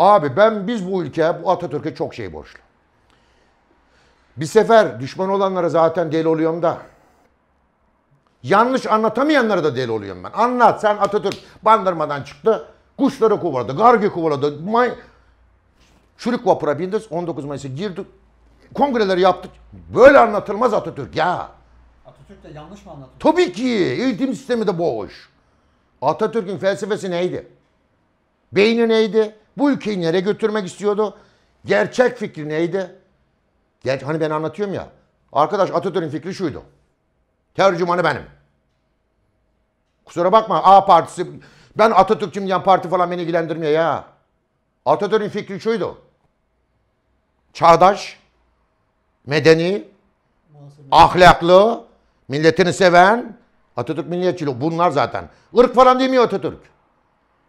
Abi ben biz bu ülke bu Atatürk'e çok şey borçlu. Bir sefer düşman olanlara zaten deli oluyorum da. Yanlış anlatamayanlara da deli oluyorum ben. Anlat sen Atatürk bandırmadan çıktı. Kuşları kovaladı, gargi kovaladı. May... Çürük vapura bindi. 19 Mayıs'a girdik. Kongreleri yaptık. Böyle anlatılmaz Atatürk ya. Atatürk de yanlış mı anlatıyor? Tabii ki. Eğitim sistemi de boş. Atatürk'ün felsefesi neydi? Beyni neydi? Bu ülkeyi nereye götürmek istiyordu? Gerçek fikri neydi? Ger hani ben anlatıyorum ya. Arkadaş Atatürk'ün fikri şuydu. Tercümanı benim. Kusura bakma A partisi ben Atatürkçüm diyen parti falan beni ilgilendirmiyor ya. Atatürk'ün fikri şuydu. Çağdaş, medeni, ahlaklı, milletini seven, Atatürk milliyetçiliği bunlar zaten. Irk falan demiyor Atatürk.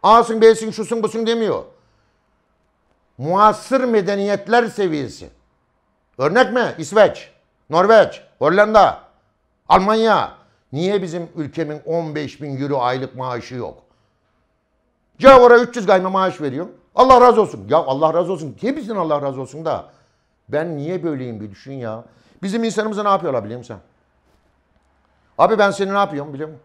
A'sın, B'sin, şusun, busun demiyor muasır medeniyetler seviyesi. Örnek mi? İsveç, Norveç, Hollanda, Almanya. Niye bizim ülkemin 15 bin euro aylık maaşı yok? Cavara 300 gayme maaş veriyor. Allah razı olsun. Ya Allah razı olsun. Hepsinin Allah razı olsun da. Ben niye böyleyim bir düşün ya. Bizim insanımızı ne yapıyorlar biliyor musun? Abi ben seni ne yapıyorum biliyor musun?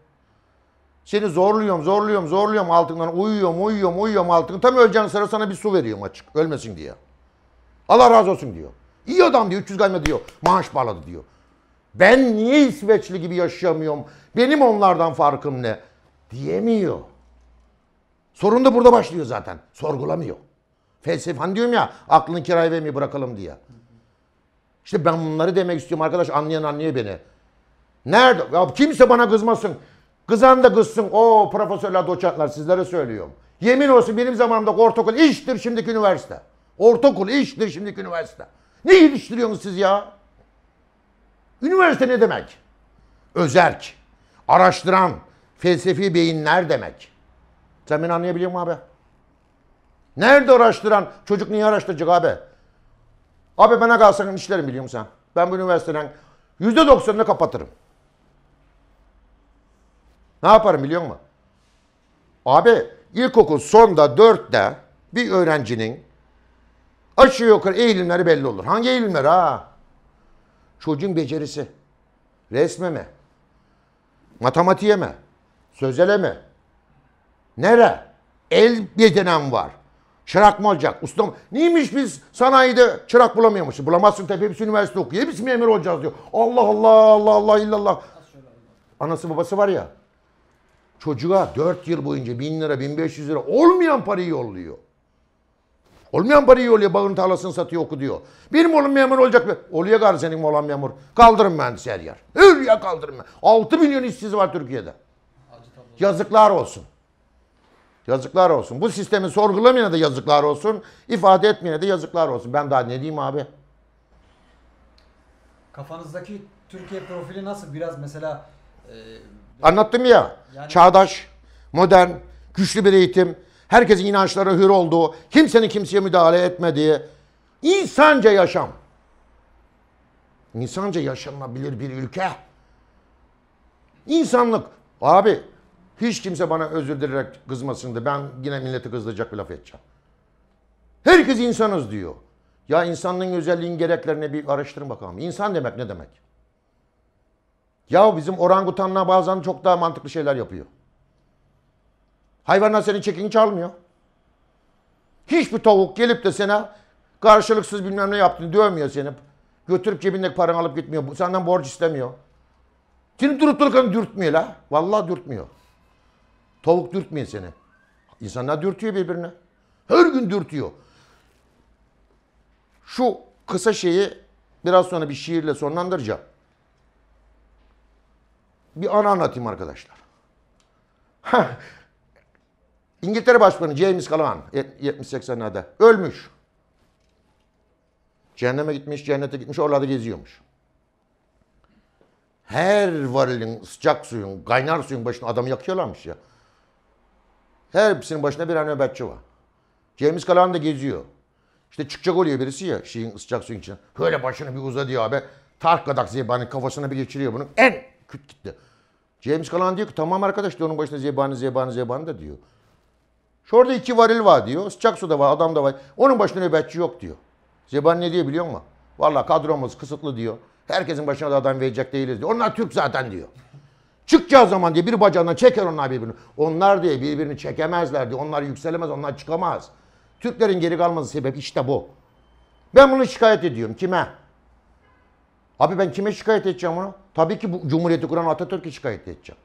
Seni zorluyorum, zorluyorum, zorluyorum altından. Uyuyorum, uyuyorum, uyuyorum altından. Tam öleceğin sıra sana bir su veriyorum açık. Ölmesin diye. Allah razı olsun diyor. İyi adam diyor. 300 gelme diyor. Maaş bağladı diyor. Ben niye İsveçli gibi yaşayamıyorum? Benim onlardan farkım ne? Diyemiyor. Sorun da burada başlıyor zaten. Sorgulamıyor. Felsefe hani diyorum ya aklını kiraya vermeyi bırakalım diye. İşte ben bunları demek istiyorum arkadaş anlayan anlıyor beni. Nerede? Ya kimse bana kızmasın. Kızan da kızsın. O profesörler, doçentler sizlere söylüyorum. Yemin olsun benim zamanımda ortaokul iştir şimdiki üniversite. Ortaokul iştir şimdiki üniversite. Ne yetiştiriyorsunuz siz ya? Üniversite ne demek? Özerk, araştıran, felsefi beyinler demek. Sen beni anlayabiliyor musun abi? Nerede araştıran? Çocuk niye araştıracak abi? Abi bana kalsan işlerim biliyor musun sen? Ben bu üniversiteden %90'ını kapatırım. Ne yaparım biliyor musun? Abi ilkokul sonda dörtte bir öğrencinin aşağı yukarı eğilimleri belli olur. Hangi eğilimler ha? Çocuğun becerisi. Resme mi? Matematiğe mi? Sözele mi? Nere? El yetenem var. Çırak mı olacak? Usta mı? Neymiş biz sanayide çırak bulamıyormuşuz? Bulamazsın tabi hepsi üniversite okuyor. Hepsi memur olacağız diyor. Allah Allah Allah Allah illallah. Anası babası var ya çocuğa 4 yıl boyunca 1000 lira 1500 lira olmayan parayı yolluyor. Olmayan parayı yolluyor. Bağın tarlasını satıyor oku diyor. Benim oğlum memur olacak mı? Oluyor gari senin olan memur. Kaldırın mühendisi her yer. Öl ya mı? 6 milyon işsiz var Türkiye'de. Yazıklar olsun. Yazıklar olsun. Bu sistemi sorgulamayana da yazıklar olsun. İfade etmeyene de yazıklar olsun. Ben daha ne diyeyim abi? Kafanızdaki Türkiye profili nasıl? Biraz mesela e, Anlattım ya. Yani... Çağdaş, modern, güçlü bir eğitim, herkesin inançlara hür olduğu, kimsenin kimseye müdahale etmediği, insanca yaşam. İnsanca yaşanabilir bir ülke. İnsanlık. Abi hiç kimse bana özür dilerek kızmasın da ben yine milleti kızdıracak bir laf edeceğim. Herkes insanız diyor. Ya insanlığın özelliğin gereklerini bir araştırın bakalım. İnsan demek ne demek? Ya bizim orangutanlar bazen çok daha mantıklı şeyler yapıyor. Hayvanlar senin çekini çalmıyor. Hiçbir tavuk gelip de sana karşılıksız bilmem ne yaptın dövmüyor seni. Götürüp cebindeki paranı alıp gitmiyor. Senden borç istemiyor. Seni durup dururken dürtmüyor la. Vallahi dürtmüyor. Tavuk dürtmüyor seni. İnsanlar dürtüyor birbirine. Her gün dürtüyor. Şu kısa şeyi biraz sonra bir şiirle sonlandıracağım bir anı anlatayım arkadaşlar. İngiltere Başkanı James Callaghan 70-80'lerde ölmüş. Cehenneme gitmiş, cennete gitmiş, orada geziyormuş. Her varilin, sıcak suyun, kaynar suyun başına adamı yakıyorlarmış ya. Her hepsinin başına bir tane nöbetçi var. James Callaghan da geziyor. İşte çıkacak oluyor birisi ya şeyin sıcak suyun içine. Böyle başını bir uza diyor abi. Tark kadak diye bana kafasına bir geçiriyor bunu. En küt gitti. James Caan diyor ki tamam arkadaş diyor onun başına zebani zebani zebani da diyor. Şurada iki varil var diyor. Sıcak su da var adam da var. Onun başına nöbetçi yok diyor. Zebani ne diyor biliyor musun? Valla kadromuz kısıtlı diyor. Herkesin başına da adam verecek değiliz diyor. Onlar Türk zaten diyor. Çıkacağı zaman diye bir bacağından çeker onlar birbirini. Onlar diye birbirini çekemezler diyor. Onlar yükselemez, onlar çıkamaz. Türklerin geri kalması sebep işte bu. Ben bunu şikayet ediyorum. Kime? Abi ben kime şikayet edeceğim onu? Tabii ki bu Cumhuriyeti kuran Atatürk'e şikayet edeceğim.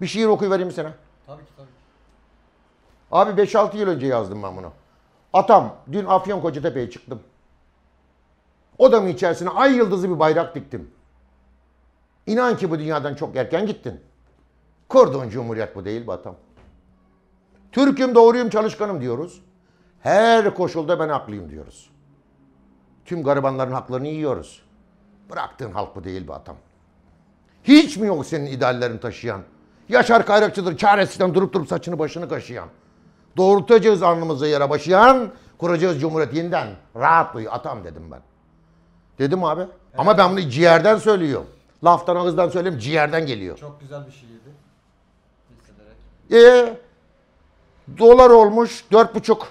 Bir şiir okuyayım okuyuvereyim sana. Tabii ki tabii. Abi 5-6 yıl önce yazdım ben bunu. Atam dün Afyon Kocatepe'ye çıktım. Odamın içerisine ay yıldızı bir bayrak diktim. İnan ki bu dünyadan çok erken gittin. Kurduğun cumhuriyet bu değil Batam. Türk'üm, doğruyum, çalışkanım diyoruz. Her koşulda ben haklıyım diyoruz. Tüm garibanların haklarını yiyoruz. Bıraktığın halk bu değil bu adam. Hiç mi yok senin ideallerini taşıyan? Yaşar Kayrakçı'dır çaresizden durup durup saçını başını kaşıyan. Doğrultacağız alnımızı yere başıyan, kuracağız cumhuriyet yeniden. Rahat duy atam dedim ben. Dedim abi. Evet. Ama ben bunu ciğerden söylüyorum. Laftan ağızdan söyleyeyim ciğerden geliyor. Çok güzel bir şiirdi. Şey Hissederek. Ee, dolar olmuş dört buçuk.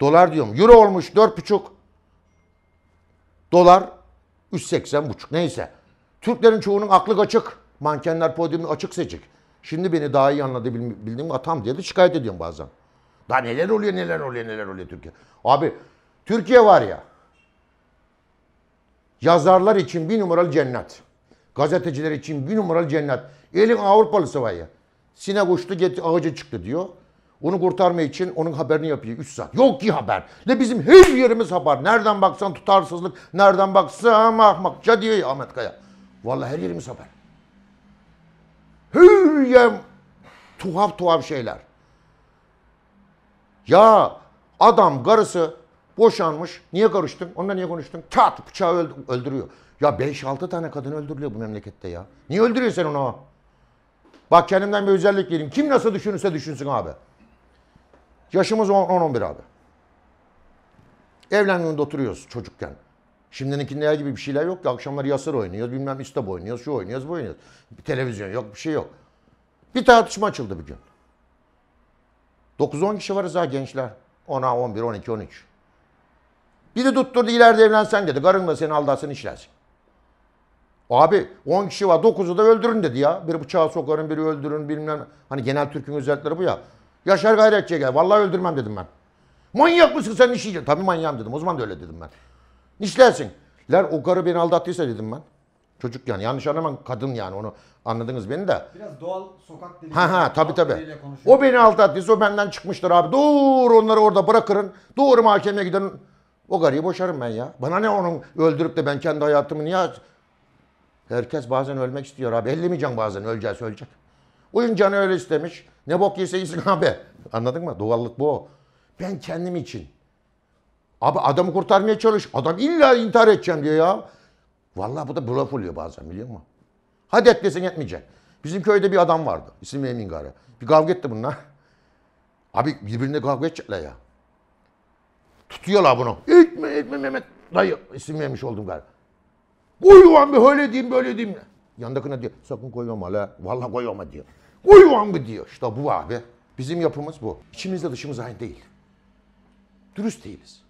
Dolar diyorum. Euro olmuş dört buçuk. Dolar 3.80 neyse. Türklerin çoğunun aklı açık. Mankenler podyumunu açık seçik. Şimdi beni daha iyi anladı bildiğim atam diye de şikayet ediyorum bazen. Daha neler oluyor neler oluyor neler oluyor Türkiye. Abi Türkiye var ya. Yazarlar için bir numaralı cennet. Gazeteciler için bir numaralı cennet. Elin Avrupalısı var ya. Sinagoştu get ağaca çıktı diyor. Onu kurtarmak için onun haberini yapıyor 3 saat. Yok ki haber. Ne bizim her yerimiz haber. Nereden baksan tutarsızlık, nereden baksan ahmakça diyor ya Ahmet Kaya. Vallahi her yerimiz haber. Her yer tuhaf tuhaf şeyler. Ya adam karısı boşanmış. Niye karıştın? Onunla niye konuştun? Kat bıçağı öldürüyor. Ya 5-6 tane kadın öldürülüyor bu memlekette ya. Niye öldürüyorsun onu? Bak kendimden bir özellik vereyim. Kim nasıl düşünürse düşünsün abi. Yaşımız 10-11 abi. Evlendiğinde oturuyoruz çocukken. Şimdinikinde gibi bir şeyler yok ki. Akşamları yasır oynuyoruz, bilmem istab oynuyoruz, şu oynuyoruz, bu oynuyoruz. Bir televizyon yok, bir şey yok. Bir tartışma açıldı bir gün. 9-10 kişi varız ha gençler. 10'a 11, 12, 13. Biri tutturdu ileride evlensen dedi. Karın da seni aldatsın işlersin. Abi 10 kişi var 9'u da öldürün dedi ya. Bir bıçağı sokarım biri öldürün bilmem. Hani genel Türk'ün özellikleri bu ya. Yaşar Gayretçi'ye şey gel. Vallahi öldürmem dedim ben. Manyak mısın sen işi? Tabii manyağım dedim. O zaman da öyle dedim ben. Nişlersin. Ler o karı beni aldattıysa dedim ben. Çocuk yani yanlış anlamam kadın yani onu anladınız beni de. Biraz doğal sokak dediğim. Ha ha tabi tabi. O beni aldattıysa o benden çıkmıştır abi. Dur onları orada bırakırın. Dur mahkemeye giden o karıyı boşarım ben ya. Bana ne onu öldürüp de ben kendi hayatımı niye... Herkes bazen ölmek istiyor abi. Ellemeyeceğim bazen öleceğiz ölecek. Oyun canı öyle istemiş. Ne bok yese yesin abi. Anladın mı? Doğallık bu Ben kendim için. Abi adamı kurtarmaya çalış. Adam illa intihar edeceğim diyor ya. Vallahi bu da bluff oluyor bazen biliyor musun? Hadi et desen etmeyecek. Bizim köyde bir adam vardı. İsmi Emin Gara. Bir kavga etti bunlar. Abi birbirine kavga edecekler ya. Tutuyorlar bunu. Etme etme Mehmet. Dayı isim vermiş oldum galiba. Bu yuvan bir öyle diyeyim böyle diyeyim. Yandakine diyor sakın koyma la. Vallahi koyma diyor. Koyuyorum mı diyor. İşte bu abi. Bizim yapımız bu. İçimizde dışımız aynı değil. Dürüst değiliz.